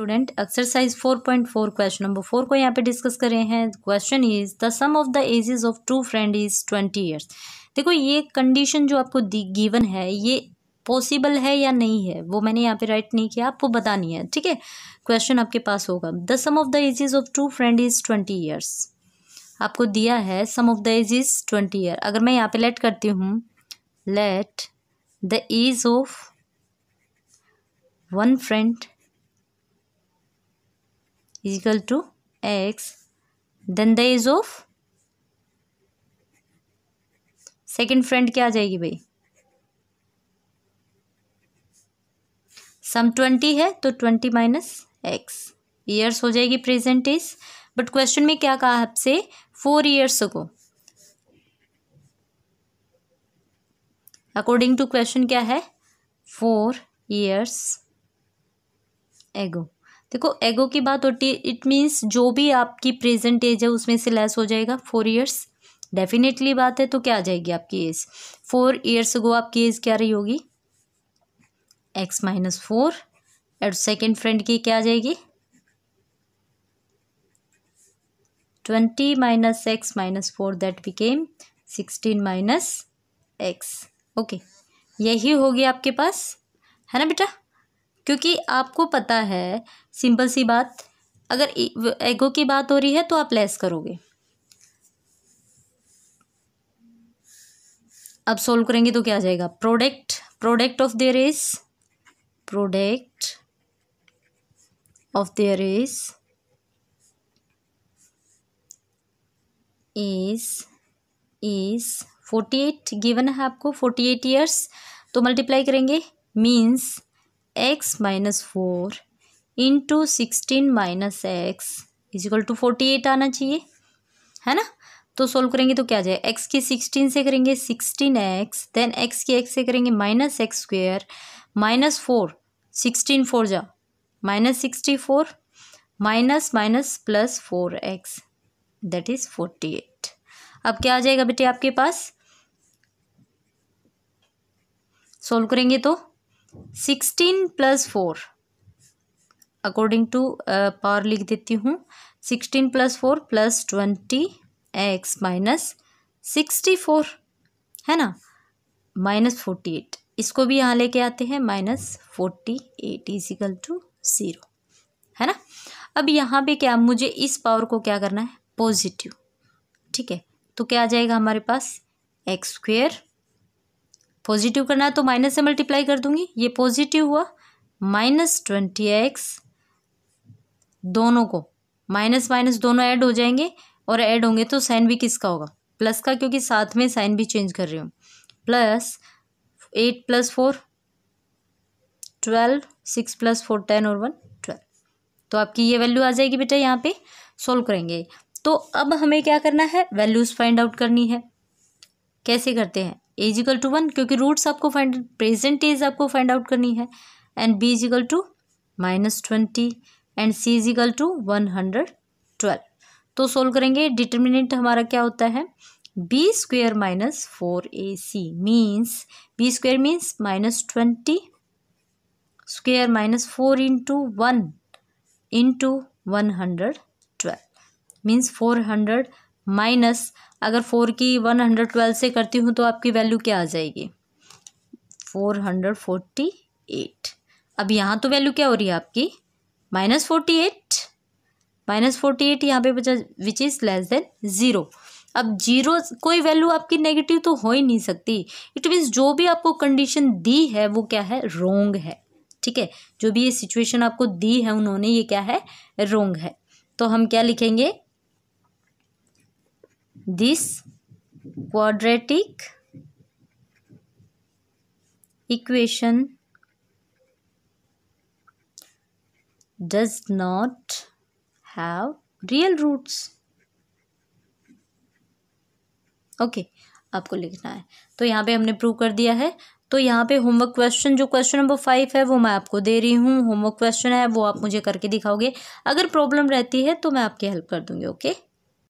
Student exercise four point four question number four को यहाँ पे डिस्कस कर रहे हैं question is the sum of the ages of two friend is twenty years देखो ये कंडीशन जो आपको गिवन है ये पॉसिबल है या नहीं है वो मैंने यहाँ पे राइट नहीं किया आपको बतानी है ठीक है क्वेश्चन आपके पास होगा the sum of the ages of two friend is twenty years आपको दिया है sum of the age is twenty year अगर मैं यहाँ पे लेट करती हूँ let the age of one friend is equal to x then the age of second friend क्या आ जाएगी भाई सम ट्वेंटी है तो ट्वेंटी माइनस एक्स ईयर्स हो जाएगी प्रेजेंट इज बट क्वेश्चन में क्या कहा आपसे फोर ईयर्स को अकॉर्डिंग टू क्वेश्चन क्या है फोर ईयर्स एगो देखो एगो की बात होती है इट मीन्स जो भी आपकी प्रेजेंट एज है उसमें से लेस हो जाएगा फोर ईयर्स डेफिनेटली बात है तो क्या आ जाएगी आपकी एज फोर ईयर्स गो आपकी एज क्या रही होगी x minus four and second friend की क्या आ जाएगी twenty minus x minus four that became sixteen minus x okay यही होगी आपके पास है ना बेटा क्योंकि आपको पता है सिंपल सी बात अगर एगो की बात हो रही है तो आप लेस करोगे अब सोल्व करेंगे तो क्या आ जाएगा product product of there is product of there is is is forty eight given है आपको फोर्टी एट ईयर्स तो मल्टीप्लाई करेंगे means x minus four into sixteen minus x is equal to forty eight आना चाहिए है ना तो सोल्व करेंगे तो क्या जाए एक्स की सिक्सटीन से करेंगे सिक्सटीन एक्स देन एक्स की एक्स से करेंगे minus x square minus four sixteen four जा minus sixty four minus minus plus four x that is forty eight अब क्या आ जाएगा बेटे आपके पास सोल्व करेंगे तो sixteen plus four according to power लिख देती हूँ sixteen plus four plus twenty x minus sixty four है ना माइनस फोर्टी एट इसको भी यहाँ लेके आते हैं minus forty eight is equal to zero है ना अब यहाँ पे क्या मुझे इस पावर को क्या करना है पॉजिटिव ठीक है तो क्या आ जाएगा हमारे पास एक्स स्क्वेयर पॉजिटिव करना है तो माइनस से मल्टीप्लाई कर दूंगी ये पॉजिटिव हुआ माइनस ट्वेंटी एक्स दोनों को माइनस माइनस दोनों ऐड हो जाएंगे और ऐड होंगे तो साइन भी किसका होगा प्लस का क्योंकि साथ में साइन भी चेंज कर रही हूँ plus eight plus four twelve six plus four ten और वन ट्वेल्व तो आपकी ये वैल्यू आ जाएगी बेटा यहाँ पे सोल्व करेंगे तो अब हमें क्या करना है वैल्यूज़ फाइंड आउट करनी है कैसे करते हैं एजिकल टू वन क्योंकि रूट्स आपको फाइंड प्रेजेंट एज आपको फाइंड आउट करनी है and b is equal to minus twenty and c is equal to one hundred twelve तो सोल्व करेंगे डिटर्मिनेंट हमारा क्या होता है b square minus four a c means b square means minus twenty square minus four into one into one hundred twelve means four hundred minus अगर four की one hundred twelve से करती हूँ तो आपकी वैल्यू क्या आ जाएगी फोर हंड्रेड फोर्टी एट अब यहाँ तो वैल्यू क्या हो रही है आपकी minus forty eight minus forty eight यहाँ पे बचा which is less than zero अब जीरो कोई वैल्यू आपकी नेगेटिव तो हो ही नहीं सकती इट मीन्स जो भी आपको कंडीशन दी है वो क्या है रोंग है ठीक है जो भी ये सिचुएशन आपको दी है उन्होंने ये क्या है रोंग है तो हम क्या लिखेंगे this quadratic equation does not have real roots okay okay, आपको लिखना है तो यहाँ पे हमने प्रूव कर दिया है तो यहाँ पे होमवर्क क्वेश्चन जो क्वेश्चन नंबर फाइव है वो मैं आपको दे रही हूँ होमवर्क क्वेश्चन है वो आप मुझे करके दिखाओगे अगर प्रॉब्लम रहती है तो मैं आपकी हेल्प कर दूंगी ओके okay?